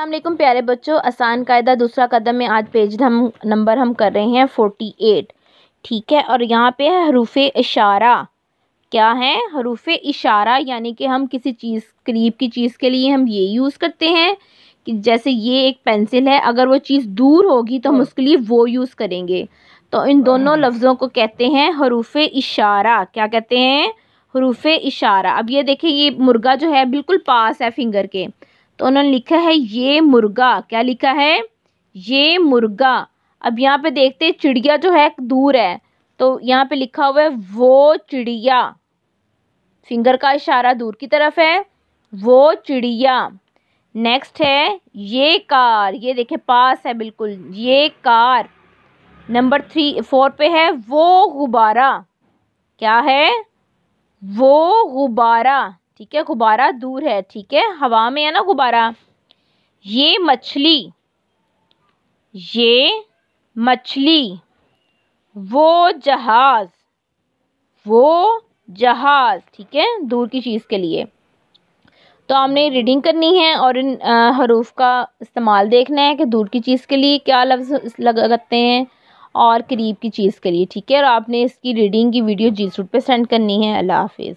अल्लाम प्यारे बच्चों आसान कायदा दूसरा कदम में आज पेज हम नंबर हम कर रहे हैं फोर्टी एट ठीक है और यहाँ पे है हरूफ इशारा क्या है हरूफ इशारा यानी कि हम किसी चीज़ करीब की चीज़ के लिए हम ये यूज़ करते हैं कि जैसे ये एक पेंसिल है अगर वो चीज़ दूर होगी तो हम हाँ। उसके लिए वो यूज़ करेंगे तो इन दोनों हाँ। लफ्ज़ों को कहते हैं हरूफ इशारा क्या कहते हैं हरूफ इशारा अब ये देखें ये मुर्गा जो है बिल्कुल पास है फिंगर के तो उन्होंने लिखा है ये मुर्गा क्या लिखा है ये मुर्गा अब यहाँ पे देखते हैं चिड़िया जो है दूर है तो यहाँ पे लिखा हुआ है वो चिड़िया फिंगर का इशारा दूर की तरफ है वो चिड़िया नेक्स्ट है ये कार ये देखें पास है बिल्कुल ये कार नंबर थ्री फोर पे है वो गुब्बारा क्या है वो गुब्बारा ठीक है गुब्बारा दूर है ठीक है हवा में है ना गुब्बारा ये मछली ये मछली वो जहाज वो जहाज ठीक है दूर की चीज़ के लिए तो हमने रीडिंग करनी है और इन हरूफ का इस्तेमाल देखना है कि दूर की चीज़ के लिए क्या लफ्ज़ लगाते हैं और करीब की चीज़ के लिए ठीक है और आपने इसकी रीडिंग की वीडियो जी सूट पर सेंड करनी है अल्लाह हाफिज़